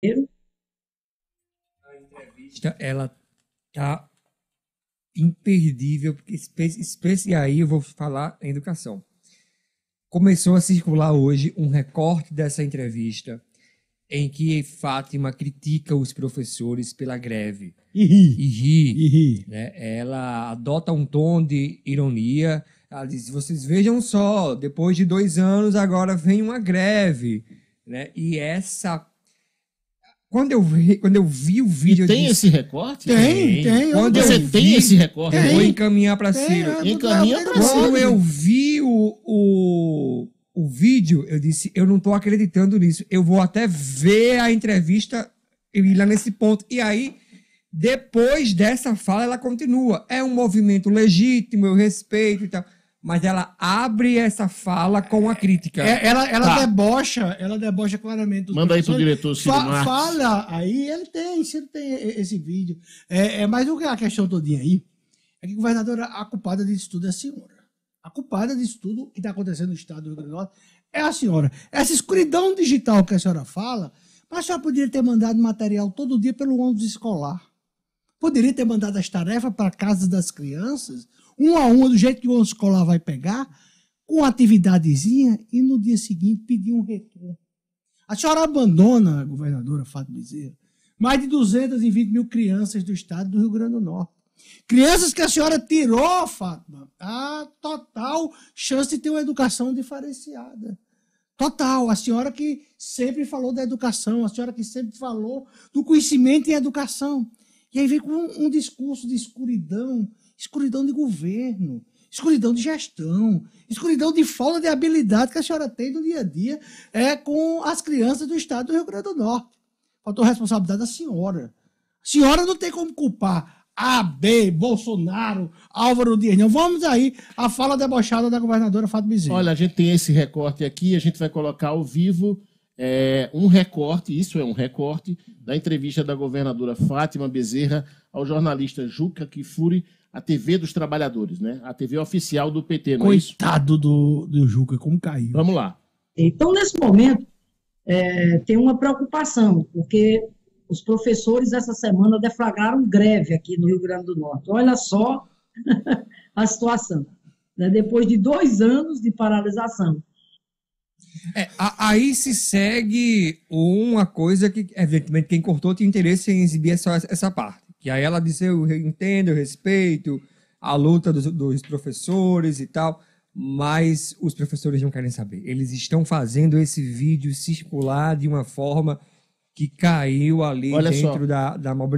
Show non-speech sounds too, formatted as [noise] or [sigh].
primeiro. A entrevista, então, ela tá imperdível, porque especialmente aí eu vou falar em educação. Começou a circular hoje um recorte dessa entrevista em que Fátima critica os professores pela greve. E ri. E ri. E ri. Né? Ela adota um tom de ironia. Ela diz: vocês vejam só, depois de dois anos, agora vem uma greve. Né? E essa quando eu, vi, quando eu vi o vídeo. E tem disse, esse recorte? Tem, tem. Quando Você tem esse recorte? Eu vou encaminhar para é, Ciro. É, Encaminha é, para Ciro. Quando eu vi o, o, o vídeo, eu disse: eu não estou acreditando nisso. Eu vou até ver a entrevista e ir lá nesse ponto. E aí, depois dessa fala, ela continua. É um movimento legítimo, eu respeito e tal mas ela abre essa fala com a crítica. É, ela ela tá. debocha, ela debocha claramente. Manda aí pro diretor Ciro Fa Marques. Fala, aí ele tem, Ciro tem esse vídeo. É, é mais que é a questão todinha aí, é que, governadora, a culpada disso tudo é a senhora. A culpada disso tudo que está acontecendo no estado do Rio Grande do Norte é a senhora. Essa escuridão digital que a senhora fala, a senhora poderia ter mandado material todo dia pelo ônibus escolar. Poderia ter mandado as tarefas para casas das crianças um a uma, do jeito que o escolar vai pegar, com atividadezinha, e no dia seguinte pedir um retorno. A senhora abandona, a governadora Fábio Bezerra, mais de 220 mil crianças do estado do Rio Grande do Norte. Crianças que a senhora tirou, Fátima, a total chance de ter uma educação diferenciada. Total, a senhora que sempre falou da educação, a senhora que sempre falou do conhecimento em educação. E aí vem com um, um discurso de escuridão, escuridão de governo, escuridão de gestão, escuridão de falta de habilidade que a senhora tem no dia a dia é com as crianças do estado do Rio Grande do Norte. Faltou responsabilidade da senhora. A senhora não tem como culpar A, B, Bolsonaro, Álvaro Dias. Não, vamos aí à fala debochada da governadora Fátima Bezerra. Olha, a gente tem esse recorte aqui, a gente vai colocar ao vivo é, um recorte, isso é um recorte, da entrevista da governadora Fátima Bezerra ao jornalista Juca Kifuri, a TV dos Trabalhadores, né? A TV oficial do PT, não é Coitado é do, do Juca, como caiu. Vamos lá. Então, nesse momento, é, tem uma preocupação, porque os professores essa semana deflagraram greve aqui no Rio Grande do Norte. Olha só [laughs] a situação, né? depois de dois anos de paralisação. É, a, aí se segue uma coisa que, evidentemente, quem cortou tinha interesse em exibir essa, essa parte. Que aí ela disse: eu entendo, eu respeito a luta dos, dos professores e tal, mas os professores não querem saber. Eles estão fazendo esse vídeo circular de uma forma que caiu ali Olha dentro só. da, da